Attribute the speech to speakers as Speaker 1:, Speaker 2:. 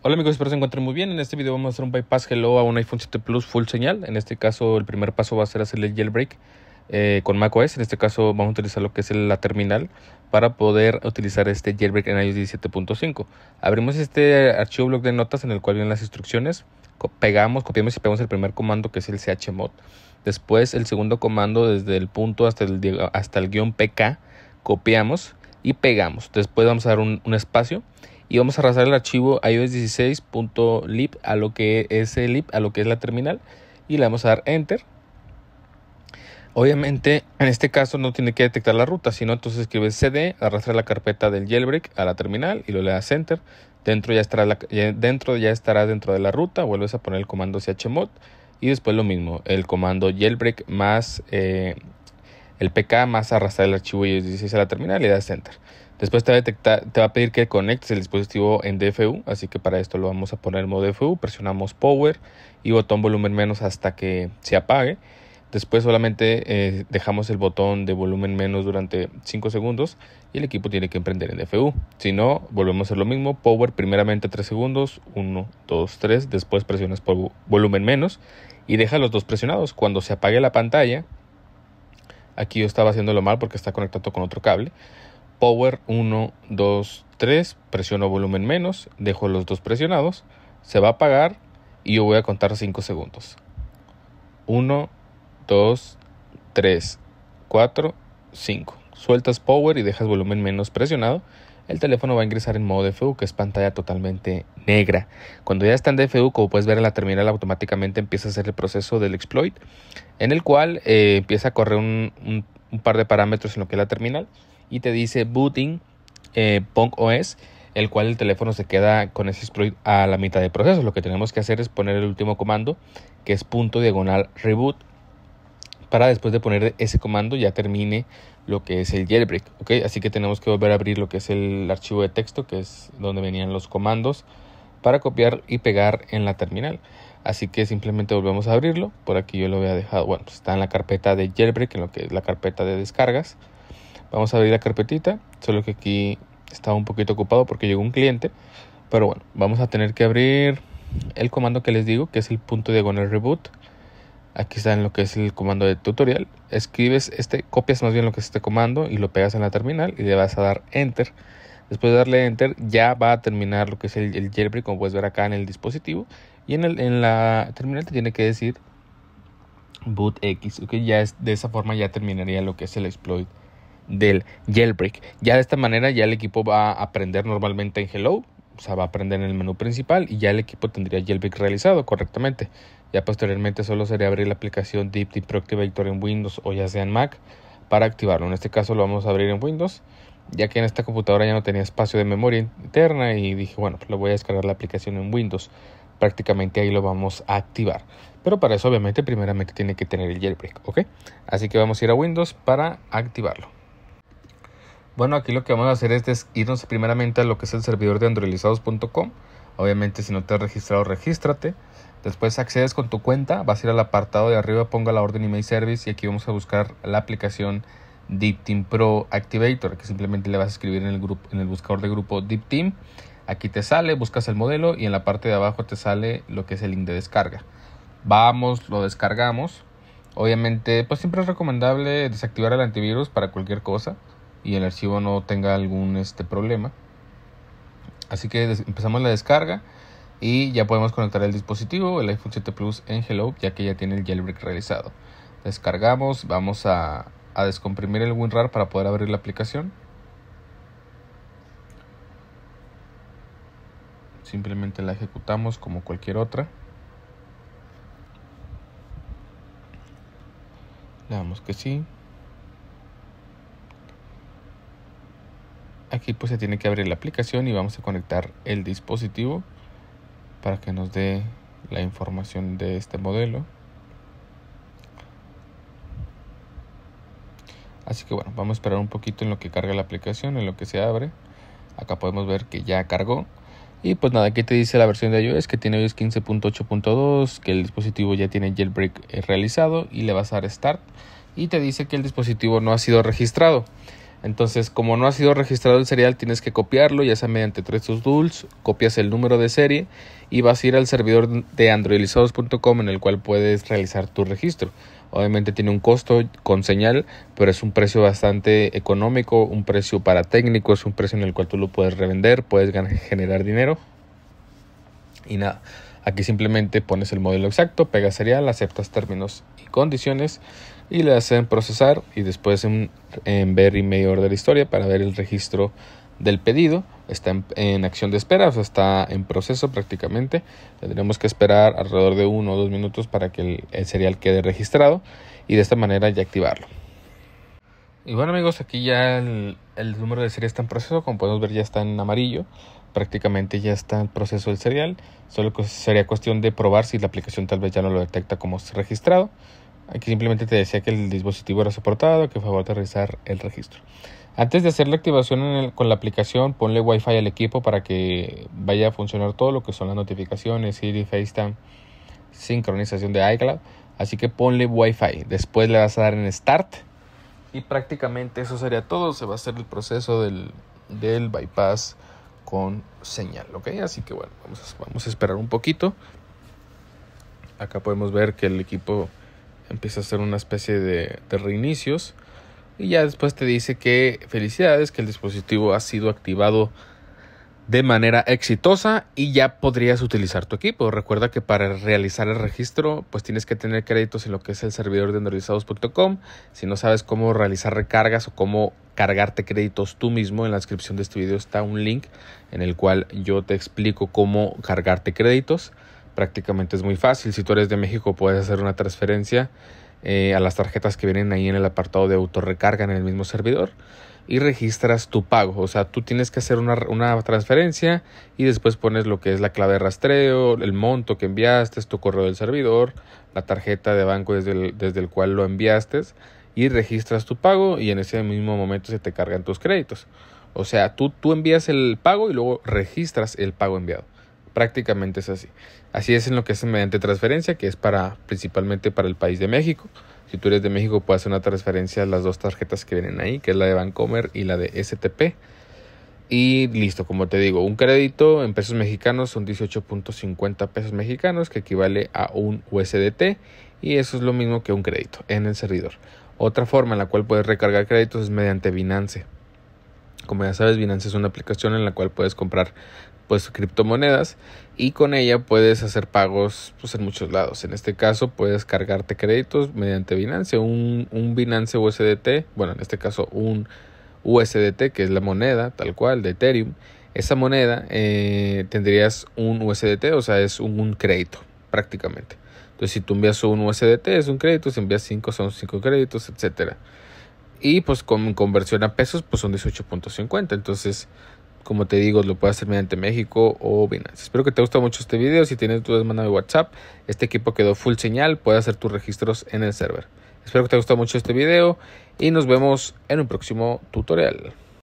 Speaker 1: Hola amigos, espero se encuentren muy bien. En este video vamos a hacer un bypass hello a un iPhone 7 Plus full señal. En este caso el primer paso va a ser hacer el jailbreak eh, con macOS. En este caso vamos a utilizar lo que es la terminal para poder utilizar este jailbreak en iOS 17.5. Abrimos este archivo blog de notas en el cual vienen las instrucciones. Pegamos, copiamos y pegamos el primer comando que es el chmod. Después el segundo comando desde el punto hasta el, hasta el guión pk. Copiamos y pegamos. Después vamos a dar un, un espacio y vamos a arrastrar el archivo iOS 16.lib a lo que es el lib, a lo que es la terminal y le vamos a dar enter. Obviamente, en este caso no tiene que detectar la ruta, sino entonces escribes cd, arrastra la carpeta del jailbreak a la terminal y lo le das enter. Dentro ya estará, dentro, ya dentro de la ruta, vuelves a poner el comando chmod y después lo mismo, el comando jailbreak más eh, el PK más arrastrar el archivo y 16 a la terminal y das Enter. Después te va, a te va a pedir que conectes el dispositivo en DFU, así que para esto lo vamos a poner en modo DFU, presionamos Power y botón volumen menos hasta que se apague. Después solamente eh, dejamos el botón de volumen menos durante 5 segundos y el equipo tiene que emprender en DFU. Si no, volvemos a hacer lo mismo. Power primeramente 3 segundos, 1, 2, 3. Después presionas por volumen menos y deja los dos presionados. Cuando se apague la pantalla, Aquí yo estaba haciéndolo mal porque está conectado con otro cable. Power 1, 2, 3, presiono volumen menos, dejo los dos presionados, se va a apagar y yo voy a contar 5 segundos. 1, 2, 3, 4, 5. Sueltas power y dejas volumen menos presionado el teléfono va a ingresar en modo DFU, que es pantalla totalmente negra. Cuando ya está en DFU, como puedes ver en la terminal, automáticamente empieza a hacer el proceso del exploit, en el cual eh, empieza a correr un, par de parámetros en lo que es la terminal y te dice booting eh, el cual el teléfono se queda con ese exploit a la mitad del proceso. Lo que tenemos que hacer es poner el último comando, que es punto diagonal reboot, para después de poner ese comando ya termine lo que es el jailbreak, ¿ok? Así que tenemos que volver a abrir lo que es el archivo de texto, que es donde venían los comandos, para copiar y pegar en la terminal. Así que simplemente volvemos a abrirlo. Por aquí yo lo había dejado, bueno, pues está en la carpeta de jailbreak, en lo que es la carpeta de descargas. Vamos a abrir la carpetita, solo que aquí estaba un poquito ocupado porque llegó un cliente. Pero bueno, vamos a tener que abrir el comando que les digo, que es el punto diagonal reboot Aquí está en lo que es el comando de tutorial. Escribes este, copias más bien lo que es este comando y lo pegas en la terminal y le vas a dar Enter. Después de darle Enter ya va a terminar lo que es el, jailbreak como puedes ver acá en el dispositivo. Y en, el, en la terminal te tiene que decir boot X. ya es, de esa forma ya terminaría lo que es el exploit del jailbreak. Ya de esta manera ya el equipo va a aprender normalmente en Hello o sea, va a aprender en el menú principal y ya el equipo tendría jailbreak realizado correctamente. Ya posteriormente solo sería abrir la aplicación Deep Deep Vector en Windows o ya sea en Mac para activarlo. En este caso lo vamos a abrir en Windows, ya que en esta computadora ya no tenía espacio de memoria interna y dije, bueno, pues lo voy a descargar la aplicación en Windows. Prácticamente ahí lo vamos a activar. Pero para eso obviamente primeramente tiene que tener el jailbreak, ¿ok? Así que vamos a ir a Windows para activarlo. Bueno, aquí lo que vamos a hacer es irnos primeramente a lo que es el servidor de androidizados.com. Obviamente si no te has registrado, regístrate. Después accedes con tu cuenta, vas a ir al apartado de arriba, ponga la orden email service y aquí vamos a buscar la aplicación Deep Team Pro Activator, que simplemente le vas a escribir en el, grupo, en el buscador de grupo Deep Team. Aquí te sale, buscas el modelo y en la parte de abajo te sale lo que es el link de descarga. Vamos, lo descargamos. Obviamente, pues siempre es recomendable desactivar el antivirus para cualquier cosa y el archivo no tenga algún este, problema. Así que empezamos la descarga y ya podemos conectar el dispositivo, el iPhone 7 Plus en Hello, ya que ya tiene el jailbreak realizado. Descargamos, vamos a, a descomprimir el WinRAR para poder abrir la aplicación. Simplemente la ejecutamos como cualquier otra. Le damos que sí. aquí pues se tiene que abrir la aplicación y vamos a conectar el dispositivo para que nos dé la información de este modelo así que bueno vamos a esperar un poquito en lo que carga la aplicación en lo que se abre acá podemos ver que ya cargó y pues nada, aquí te dice la versión de iOS que tiene iOS 15.8.2, que el dispositivo ya tiene jailbreak eh, realizado y le vas a dar start y te dice que el dispositivo no ha sido registrado. Entonces, como no ha sido registrado el serial, tienes que copiarlo, ya sea mediante tres Tools, copias el número de serie y vas a ir al servidor de androidlizados.com en el cual puedes realizar tu registro. Obviamente tiene un costo con señal, pero es un precio bastante económico, un precio para técnico, es un precio en el cual tú lo puedes revender, puedes generar dinero y nada. Aquí simplemente pones el modelo exacto, pegas serial, aceptas términos y condiciones y le hacen procesar y después en, y ver de la historia para ver el registro del pedido. Está en, acción de espera, o sea, está en proceso prácticamente. Tendremos que esperar alrededor de uno o dos minutos para que el serial quede registrado y de esta manera ya activarlo. Y bueno amigos, aquí ya el, número de serie está en proceso, como podemos ver ya está en amarillo, prácticamente ya está en proceso el serial, solo que sería cuestión de probar si la aplicación tal vez ya no lo detecta como registrado. Aquí simplemente te decía que el dispositivo era soportado, que favor de revisar el registro. Antes de hacer la activación con la aplicación, ponle Wi-Fi al equipo para que vaya a funcionar todo lo que son las notificaciones, Siri, FaceTime, sincronización de iCloud. Así que ponle Wi-Fi. Después le vas a dar en Start y prácticamente eso sería todo. Se va a hacer el proceso del, del bypass con señal, ¿ok? Así que bueno, vamos, vamos a esperar un poquito. Acá podemos ver que el equipo empieza a hacer una especie de, de, reinicios y ya después te dice que felicidades, que el dispositivo ha sido activado de manera exitosa y ya podrías utilizar tu equipo. Recuerda que para realizar el registro, pues tienes que tener créditos en lo que es el servidor de androidizados.com. Si no sabes cómo realizar recargas o cómo cargarte créditos tú mismo, en la descripción de este video está un link en el cual yo te explico cómo cargarte créditos. Prácticamente es muy fácil. Si tú eres de México, puedes hacer una transferencia eh, a las tarjetas que vienen ahí en el apartado de autorrecarga en el mismo servidor y registras tu pago. O sea, tú tienes que hacer una, transferencia y después pones lo que es la clave de rastreo, el monto que enviaste, tu correo del servidor, la tarjeta de banco desde el, desde el cual lo enviaste y registras tu pago y en ese mismo momento se te cargan tus créditos. O sea, tú, tú envías el pago y luego registras el pago enviado. Prácticamente es así. Así es en lo que es mediante transferencia, que es para principalmente para el país de México. Si tú eres de México, puedes hacer una transferencia a las dos tarjetas que vienen ahí, que es la de Bancomer y la de STP. Y listo, como te digo, un crédito en pesos mexicanos son 18.50 pesos mexicanos, que equivale a un USDT, y eso es lo mismo que un crédito en el servidor. Otra forma en la cual puedes recargar créditos es mediante Binance. Como ya sabes, Binance es una aplicación en la cual puedes comprar pues criptomonedas y con ella puedes hacer pagos pues en muchos lados. En este caso puedes cargarte créditos mediante Binance, un, Binance USDT, bueno en este caso un USDT que es la moneda tal cual de Ethereum. Esa moneda eh, tendrías un USDT, o sea es un, crédito prácticamente. Entonces si tú envías un USDT es un crédito, si envías 5 son 5 créditos, etcétera. Y pues con conversión a pesos, pues son 18.50. Entonces, como te digo, lo puedes hacer mediante México o Binance. Espero que te haya gustado mucho este video. Si tienes dudas, de WhatsApp. Este equipo quedó full señal. Puedes hacer tus registros en el server. Espero que te haya gustado mucho este video y nos vemos en un próximo tutorial.